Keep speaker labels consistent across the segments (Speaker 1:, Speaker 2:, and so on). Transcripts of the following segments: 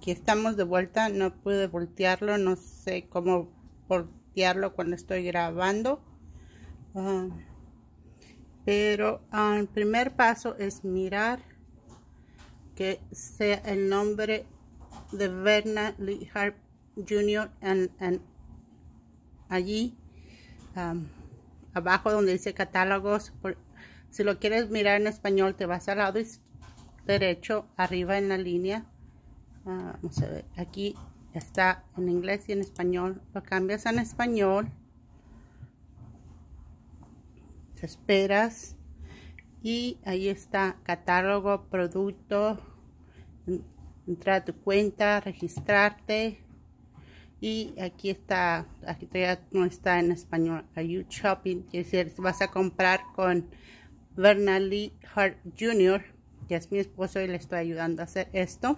Speaker 1: aquí estamos de vuelta. No pude voltearlo, no sé cómo voltearlo cuando estoy grabando. Ah, pero ah, el primer paso es mirar que sea el nombre de Verna Lee Harp Jr. allí ah, abajo donde dice catálogos. si lo quieres mirar en español, te vas al lado derecho, arriba en la línea Ah, aquí está en inglés y en español. Lo cambias en español. Te esperas. Y ahí está, catálogo, producto. Entrar a tu cuenta, registrarte. Y aquí está, aquí todavía no está en español. Are you shopping? Quiere decir, vas a comprar con Bernal Lee Hart Jr., que es mi esposo y le estoy ayudando a hacer esto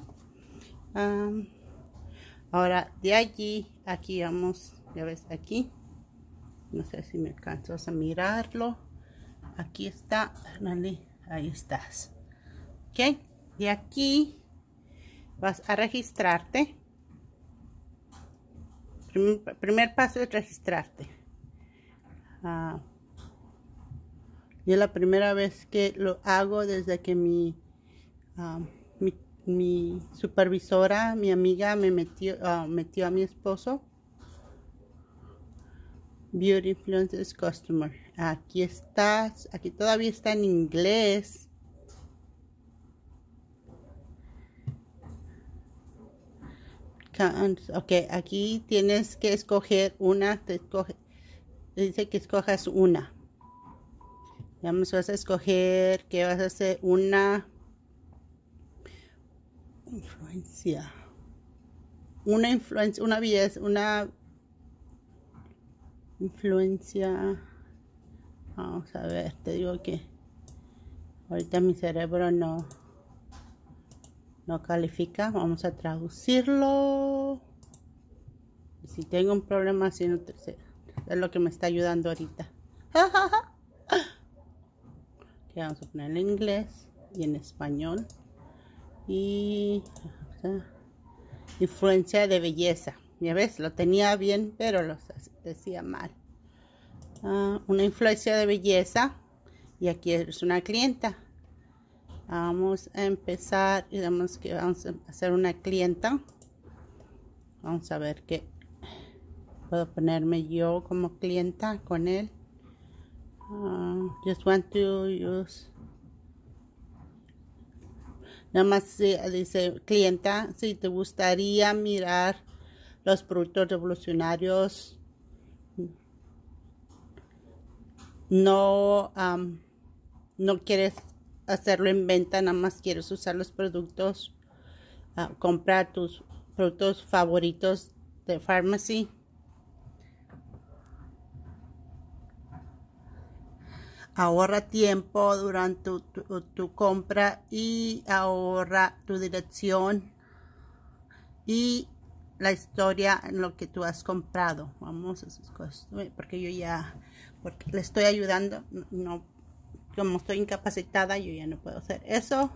Speaker 1: ahora de allí, aquí vamos, ya ves, aquí. No sé si me alcanzas a mirarlo. Aquí está, ahí estás. Ok, de aquí vas a registrarte. Primer, paso es registrarte. Ah, y es la primera vez que lo hago desde que mi, ah, mi mi supervisora, mi amiga, me metió, ah, metió a mi esposo. Beauty Influences Customer. Aquí estás, aquí todavía está en inglés. Ok, aquí tienes que escoger una, te escoge, dice que escojas una. Vamos, vas a escoger que vas a hacer una influencia. Una influencia, una belleza, una influencia. Vamos a ver, te digo que ahorita mi cerebro no, no califica. Vamos a traducirlo. Si tengo un problema, si no es lo que me está ayudando ahorita. vamos a poner en inglés y en español y influencia de belleza. Ya ves, lo tenía bien, pero lo decía mal. Ah, una influencia de belleza. Y aquí es una clienta. Vamos a empezar. Digamos que vamos a hacer una clienta. Vamos a ver qué puedo ponerme yo como clienta con él. Ah, just want to use Nada más dice, clienta, si te gustaría mirar los productos revolucionarios, no, no quieres hacerlo en venta, nada más quieres usar los productos, ah, comprar tus productos favoritos de pharmacy. ahorra tiempo durante tu, compra y ahorra tu dirección y la historia en lo que tú has comprado. Vamos a esas cosas, porque yo ya, porque le estoy ayudando, no, como estoy incapacitada, yo ya no puedo hacer eso.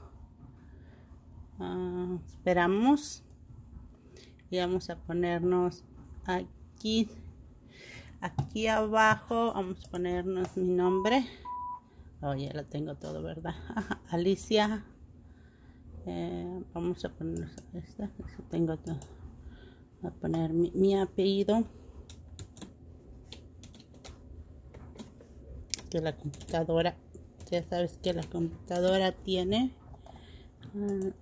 Speaker 1: Ah, esperamos y vamos a ponernos aquí aquí abajo vamos a ponernos mi nombre Oye, lo tengo todo, ¿verdad? Alicia. Eh, vamos a poner esta. tengo todo. a poner mi, apellido. Que la computadora. Ya sabes que la computadora tiene.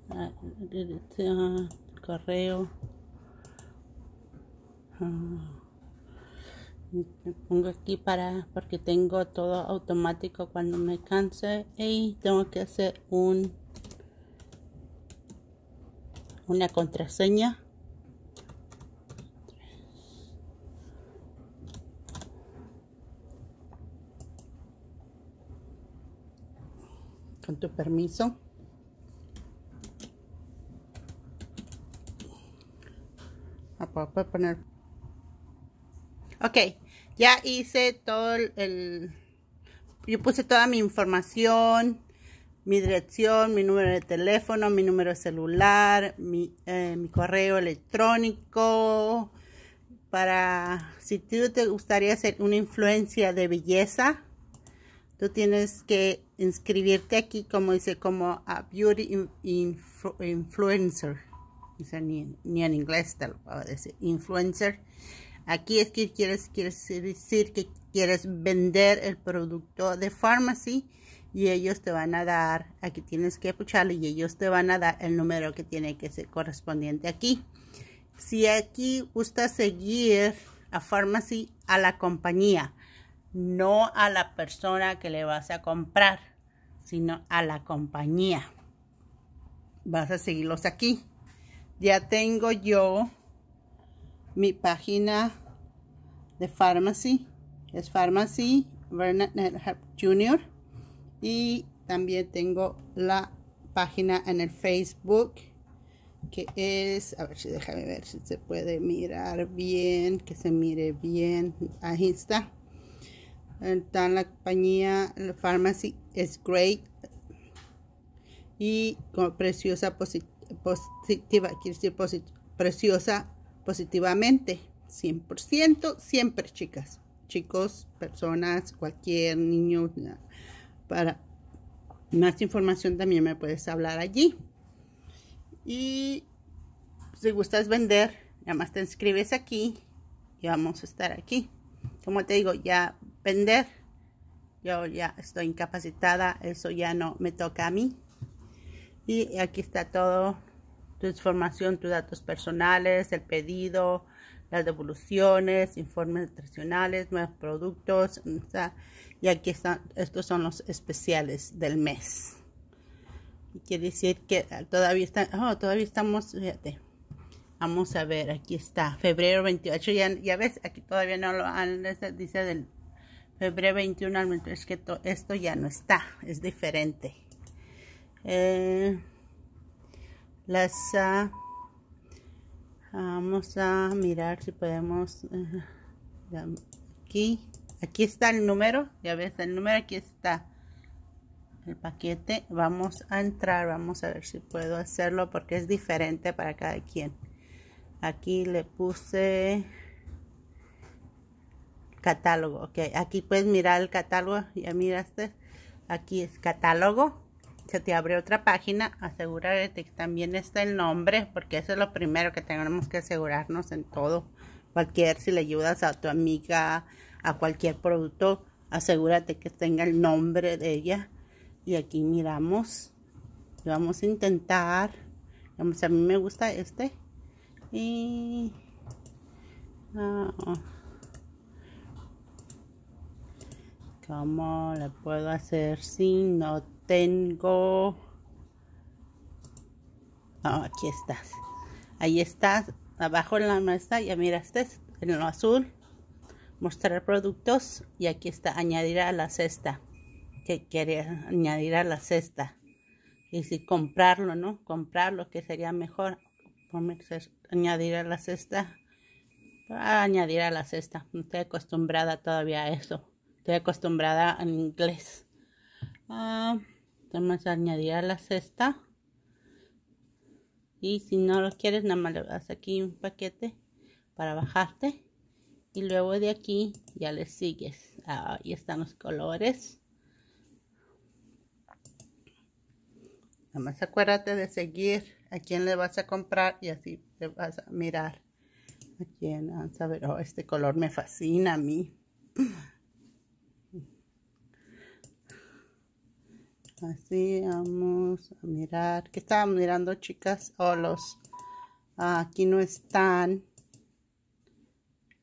Speaker 1: Ah, ah, correo. Ah pongo aquí para porque tengo todo automático cuando me canse y tengo que hacer un una contraseña con tu permiso voy ah, a poner ok ya hice todo el... Yo puse toda mi información, mi dirección, mi número de teléfono, mi número celular, eh, mi, correo electrónico. Para si tú te gustaría ser una influencia de belleza, tú tienes que inscribirte aquí como dice, como a beauty influencer. ni, ni, en inglés te lo puedo decir. Influencer. Aquí es que quieres, decir que quieres vender el producto de pharmacy y ellos te van a dar, aquí tienes que escucharle, y ellos te van a dar el número que tiene que ser correspondiente aquí. Si aquí gusta seguir a pharmacy a la compañía, no a la persona que le vas a comprar, sino a la compañía. Vas a seguirlos aquí. Ya tengo yo mi página de Pharmacy, es Pharmacy Bernard Jr. Y también tengo la página en el Facebook que es, a ver si déjame ver si se puede mirar bien, que se mire bien, ahí está. Está la compañía, la Pharmacy es great y como preciosa positiva, quiere decir preciosa positivamente. 100%, siempre chicas, chicos, personas, cualquier niño. Para más información también me puedes hablar allí. Y si gustas vender, nada más te inscribes aquí y vamos a estar aquí. Como te digo, ya vender, yo ya estoy incapacitada, eso ya no me toca a mí. Y aquí está todo tu información, tus datos personales, el pedido, las devoluciones, informes nutricionales, nuevos productos. Y aquí están, estos son los especiales del mes. Y quiere decir que todavía está, oh, todavía estamos, fíjate. Vamos a ver, aquí está, febrero 28, ya, ves, aquí todavía no lo han, este, dice del febrero 21 al es que esto ya no está, es diferente. Eh, las uh, vamos a mirar si podemos eh, aquí aquí está el número ya ves el número aquí está el paquete vamos a entrar vamos a ver si puedo hacerlo porque es diferente para cada quien aquí le puse catálogo ok aquí puedes mirar el catálogo ya miraste aquí es catálogo se te abre otra página, asegúrate que también está el nombre, porque eso es lo primero que tenemos que asegurarnos en todo. Cualquier, si le ayudas a tu amiga, a cualquier producto, asegúrate que tenga el nombre de ella. Y aquí miramos, vamos a intentar, a mí me gusta este. Y... Ah, ¿Cómo le puedo hacer sin no tengo... aquí estás. Ahí estás. Abajo en la mesa ya miraste en lo azul. Mostrar productos. Y aquí está añadir a la cesta. Que quiere añadir a la cesta. Y si comprarlo, ¿no? Comprarlo que sería mejor. Añadir a la cesta. Ah, añadir a la cesta. No estoy acostumbrada todavía a eso. Estoy acostumbrada en inglés. ah vamos a añadir a la cesta y si no lo quieres nada más le das aquí un paquete para bajarte y luego de aquí ya le sigues ahí están los colores nada más acuérdate de seguir a quién le vas a comprar y así te vas a mirar a quién a ah, oh, este color me fascina a mí así vamos a mirar ¿Qué estábamos mirando chicas o oh, los ah, aquí no están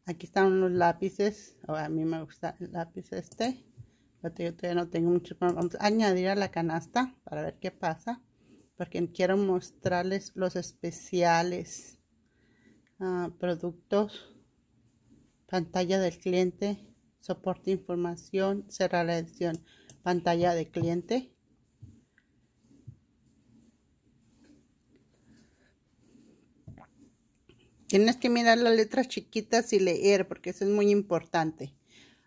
Speaker 1: aquí están los lápices oh, a mí me gusta el lápiz este yo todavía no tengo muchos vamos a añadir a la canasta para ver qué pasa porque quiero mostrarles los especiales ah, productos pantalla del cliente soporte información cerrar la edición pantalla de cliente Tienes que mirar las letras chiquitas y leer porque eso es muy importante.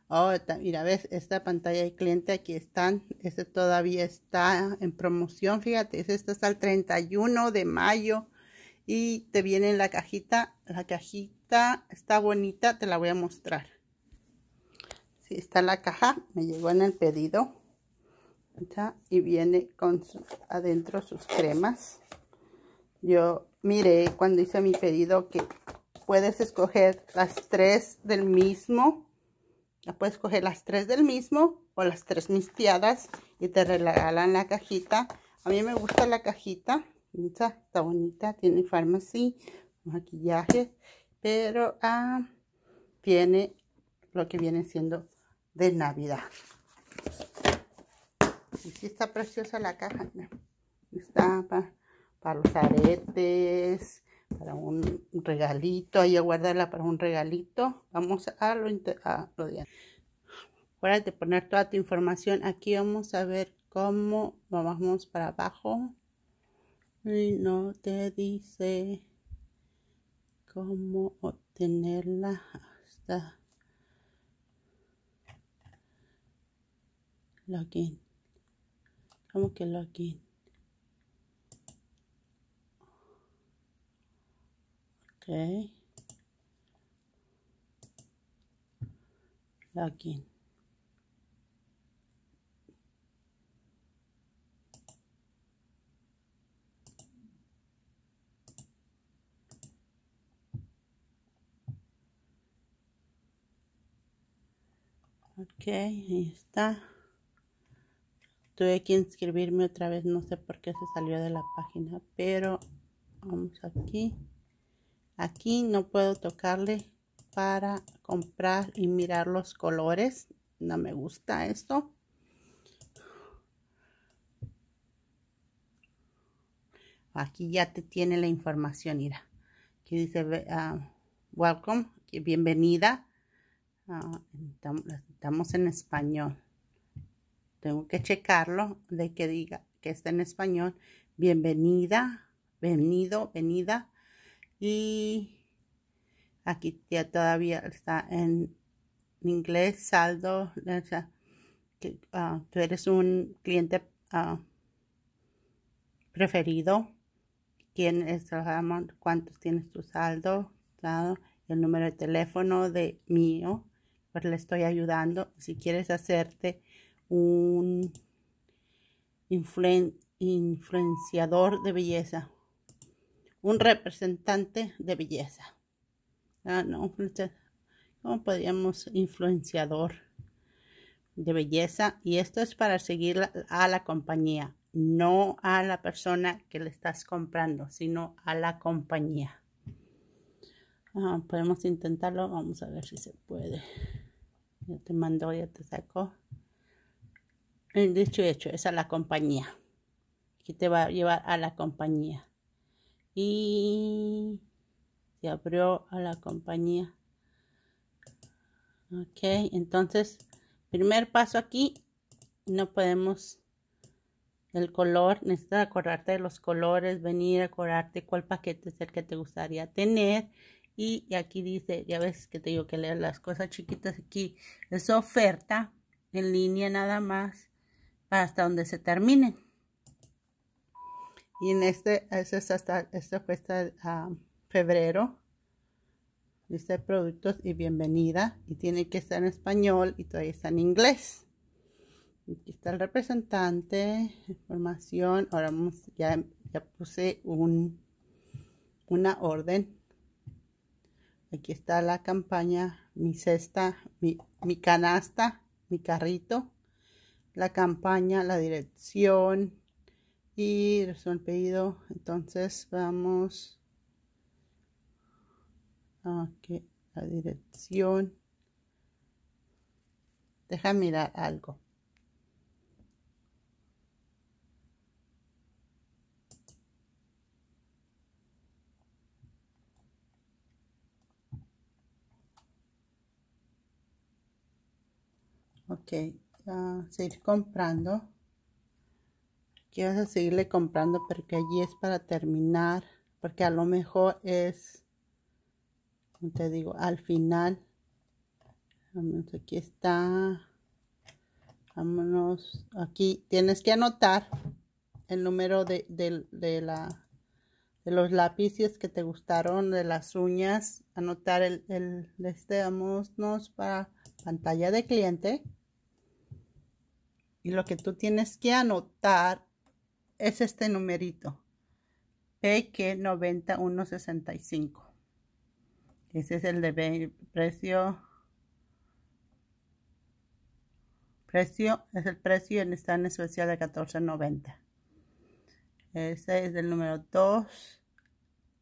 Speaker 1: Oh, mira, ves, esta pantalla de cliente aquí están. Este todavía está en promoción. Fíjate, este está hasta el 31 de mayo. Y te viene en la cajita. La cajita está bonita, te la voy a mostrar. Sí, está la caja. Me llegó en el pedido. Y viene con adentro sus cremas. Yo Mire, cuando hice mi pedido que puedes escoger las tres del mismo. puedes escoger las tres del mismo o las tres mistiadas. y te regalan la cajita. A mí me gusta la cajita. Está, bonita, tiene pharmacy, maquillaje, pero ah, tiene lo que viene siendo de Navidad. Y sí está preciosa la caja. Está para para los aretes, para un regalito, ahí a guardarla para un regalito. Vamos a lo, a lo de de poner toda tu información, aquí vamos a ver cómo vamos para abajo. Y no te dice cómo obtenerla hasta login. ¿Cómo que login? Okay, ok ahí está tuve que inscribirme otra vez no sé por qué se salió de la página pero vamos aquí aquí no puedo tocarle para comprar y mirar los colores no me gusta esto aquí ya te tiene la información mira aquí dice ah, welcome bienvenida ah, estamos en español tengo que checarlo de que diga que está en español bienvenida venido venida y aquí ya todavía está en inglés saldo. que ah, tú eres un cliente ah, preferido. ¿Quién es ¿Cuántos tienes tu saldo? El número de teléfono de mío. Pues le estoy ayudando. Si quieres hacerte un influenciador de belleza, un representante de belleza. Ah, no, ¿cómo podríamos? Influenciador de belleza. Y esto es para seguir a la compañía, no a la persona que le estás comprando, sino a la compañía. Ah, podemos intentarlo, vamos a ver si se puede. Ya te mando, ya te saco. El dicho hecho, es a la compañía. Aquí te va a llevar a la compañía y se abrió a la compañía. Ok, entonces, primer paso aquí, no podemos el color, necesitas acordarte de los colores, venir a acordarte cuál paquete es el que te gustaría tener. Y, aquí dice, ya ves que te digo que leer las cosas chiquitas aquí, es oferta en línea nada más para hasta donde se termine. Y en este, eso es hasta, ah, febrero. cuesta de febrero. productos y bienvenida. Y tiene que estar en español y todavía está en inglés. Aquí está el representante, información. Ahora ya, ya puse un, una orden. Aquí está la campaña, mi cesta, mi canasta, mi carrito. La campaña, la dirección, y el pedido entonces vamos a que la dirección deja mirar algo ok a seguir comprando vas a seguirle comprando porque allí es para terminar, porque a lo mejor es, te digo, al final. aquí está. Vámonos. Aquí tienes que anotar el número de, la, de los lápices que te gustaron, de las uñas. Anotar el, el este, vámonos para pantalla de cliente. Y lo que tú tienes que anotar es este numerito. PQ9165. Ese es el de precio. Precio es el precio en esta especial de 14.90. Ese es el número 2.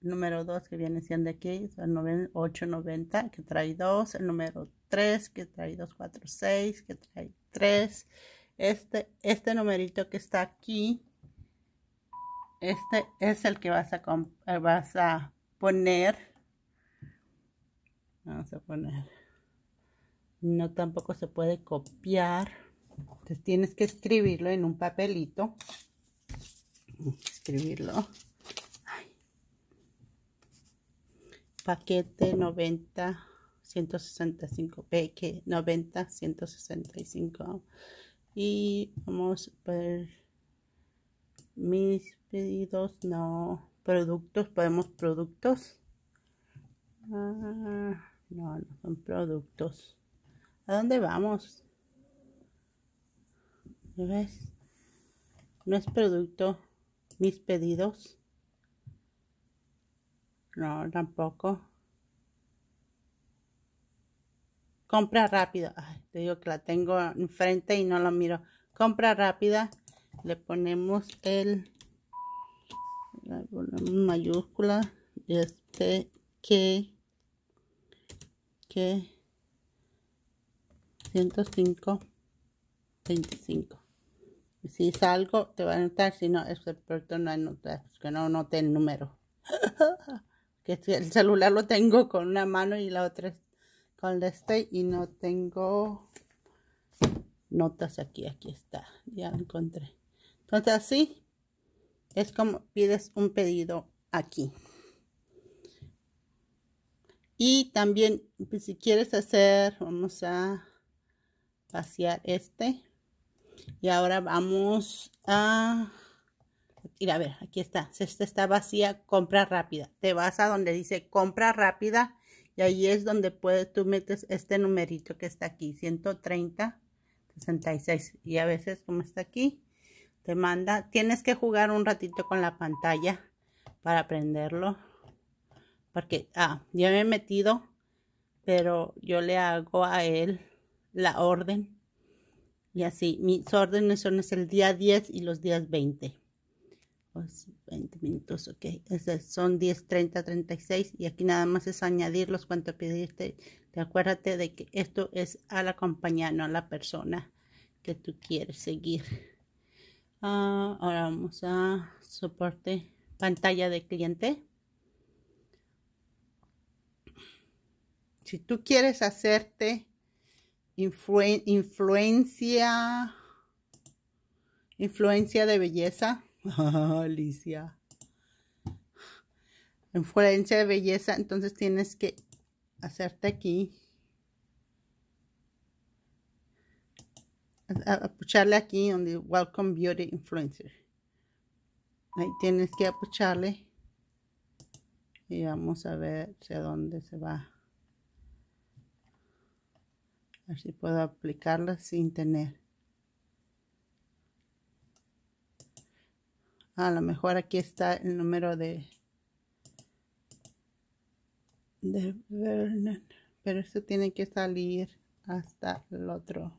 Speaker 1: Número 2 que viene siendo aquí, son 8.90 que trae 2. El número 3 que trae 246, que trae 3. Este, este numerito que está aquí este es el que vas a, eh, vas a poner. Vamos a poner. No tampoco se puede copiar. Entonces tienes que escribirlo en un papelito. Escribirlo. Ay. Paquete 90 165 PQ 90 165 y vamos a ver mis pedidos no productos podemos productos ah, no no son productos a dónde vamos ves no es producto mis pedidos no tampoco compra rápida te digo que la tengo enfrente y no la miro compra rápida le ponemos el mayúscula y mayúscula este que que 105 25 si salgo te va a notar. si no este producto no que no note el número que el celular lo tengo con una mano y la otra con la este y no tengo notas aquí aquí está ya encontré entonces así es como pides un pedido aquí. Y también pues, si quieres hacer, vamos a vaciar este. Y ahora vamos a... ir a ver, aquí está. Esta está vacía, compra rápida. Te vas a donde dice compra rápida y ahí es donde puedes, tú metes este numerito que está aquí, 130, 66. Y a veces como está aquí, te manda. Tienes que jugar un ratito con la pantalla para aprenderlo. Porque, ah, ya me he metido, pero yo le hago a él la orden. Y así, mis órdenes son es el día 10 y los días 20. 20 pues, minutos, ok. son 10, 30, 36. Y aquí nada más es añadir los cuanto pediste. Te acuérdate de que esto es a la compañía, no a la persona que tú quieres seguir. Ah, ahora vamos a soporte pantalla de cliente. Si tú quieres hacerte influencia, influencia de belleza, Alicia, influencia de belleza, entonces tienes que hacerte aquí apucharle aquí donde Welcome Beauty Influencer. Ahí tienes que apucharle. Y vamos a ver hacia dónde se va. A ver si puedo aplicarla sin tener. A lo mejor aquí está el número de... De Vernon. Pero esto tiene que salir hasta el otro.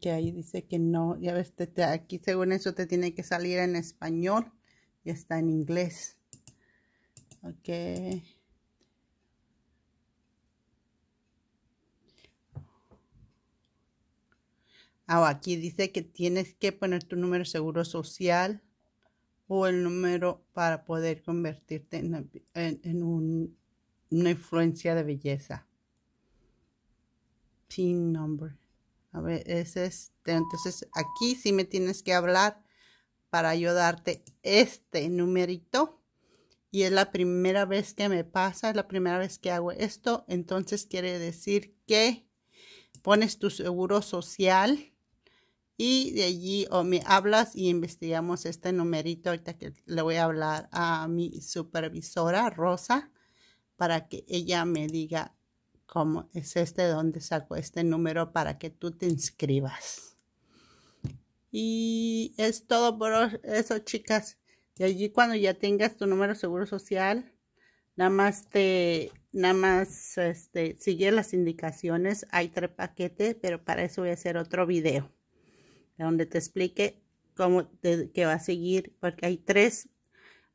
Speaker 1: que ahí dice que no, ya ves, aquí según eso te tiene que salir en español y está en inglés. Ok. Ah, aquí dice que tienes que poner tu número seguro social o el número para poder convertirte en, un, una influencia de belleza. Team number. A ver, es este. Entonces aquí sí me tienes que hablar para yo darte este numerito. Y es la primera vez que me pasa, es la primera vez que hago esto. Entonces quiere decir que pones tu seguro social y de allí o me hablas y investigamos este numerito. Ahorita que le voy a hablar a mi supervisora, Rosa, para que ella me diga cómo es este, donde saco este número para que tú te inscribas. Y es todo por eso, chicas. Y allí cuando ya tengas tu número de seguro social, nada más te, nada más, este, sigue las indicaciones. Hay tres paquetes, pero para eso voy a hacer otro video donde te explique cómo te, que va a seguir, porque hay tres,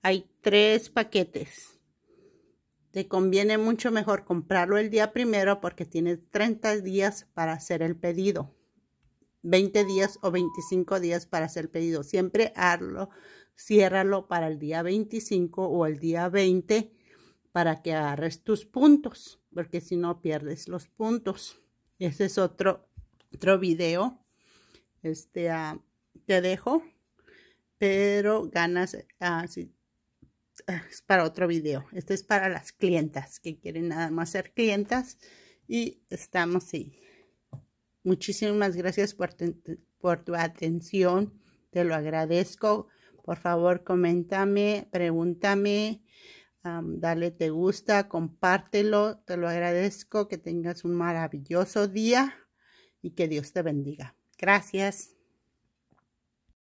Speaker 1: hay tres paquetes. Te conviene mucho mejor comprarlo el día primero porque tienes 30 días para hacer el pedido. 20 días o 25 días para hacer el pedido. Siempre hazlo, ciérralo para el día 25 o el día 20 para que agarres tus puntos, porque si no pierdes los puntos. Ese es otro, otro video. Este, ah, te dejo, pero ganas, así ah, Ah, es para otro video. esto es para las clientas que quieren nada más ser clientas. Y estamos ahí. Muchísimas gracias por, tu atención. Te lo agradezco. Por favor, coméntame, pregúntame, dale te gusta, compártelo. Te lo agradezco. Que tengas un maravilloso día y que Dios te bendiga. Gracias.